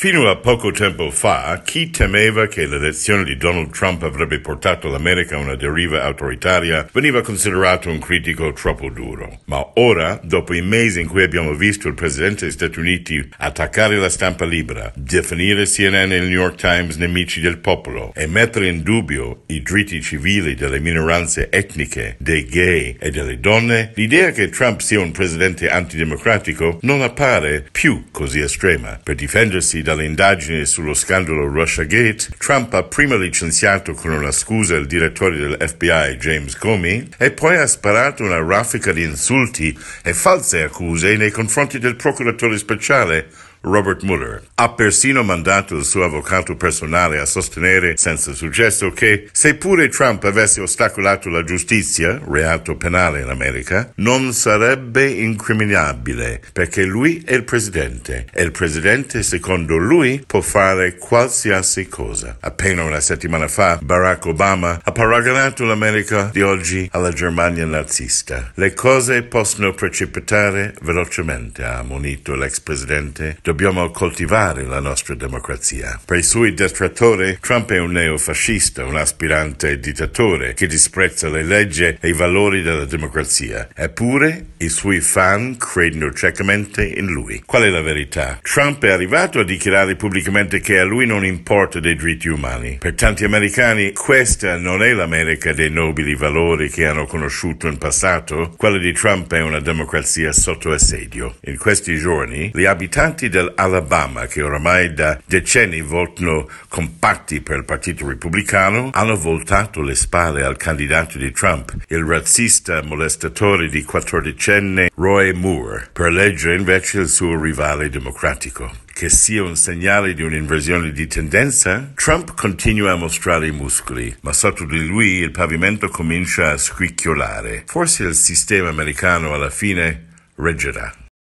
Fino a poco tempo fa, chi temeva che l'elezione di Donald Trump avrebbe portato l'America a una deriva autoritaria veniva considerato un critico troppo duro. Ma ora, dopo i mesi in cui abbiamo visto il presidente degli Stati Uniti attaccare la stampa libera, definire CNN e il New York Times nemici del popolo e mettere in dubbio i diritti civili delle minoranze etniche, dei gay e delle donne, l'idea che Trump sia un presidente antidemocratico non appare più così estrema. Per difendersi dalle indagini sullo scandalo Russia Gate, Trump ha prima licenziato con una scusa il direttore dell'FBI James Comey e poi ha sparato una raffica di insulti e false accuse nei confronti del procuratore speciale Robert Mueller. Ha persino mandato il suo avvocato personale a sostenere, senza successo, che seppure Trump avesse ostacolato la giustizia, reato penale in America, non sarebbe incriminabile perché lui è il presidente e il presidente, secondo lui, può fare qualsiasi cosa. Appena una settimana fa, Barack Obama ha paragonato l'America di oggi alla Germania nazista. Le cose possono precipitare velocemente, ha ammonito l'ex presidente Dobbiamo coltivare la nostra democrazia. Per i suoi detrattori, Trump è un neofascista, un aspirante dittatore che disprezza le leggi e i valori della democrazia. Eppure, i suoi fan credono ciecamente in lui. Qual è la verità? Trump è arrivato a dichiarare pubblicamente che a lui non importa dei diritti umani. Per tanti americani, questa non è l'America dei nobili valori che hanno conosciuto in passato. Quella di Trump è una democrazia sotto assedio. In questi giorni, gli abitanti del dell'Alabama, che oramai da decenni votano compatti per il Partito Repubblicano, hanno voltato le spalle al candidato di Trump, il razzista molestatore di quattordicenne Roy Moore, per eleggere invece il suo rivale democratico che sia un segnale di un'inversione di tendenza, Trump continua a mostrare i muscoli, ma sotto di lui il pavimento comincia a scricchiolare. Forse il sistema americano alla fine reggerà.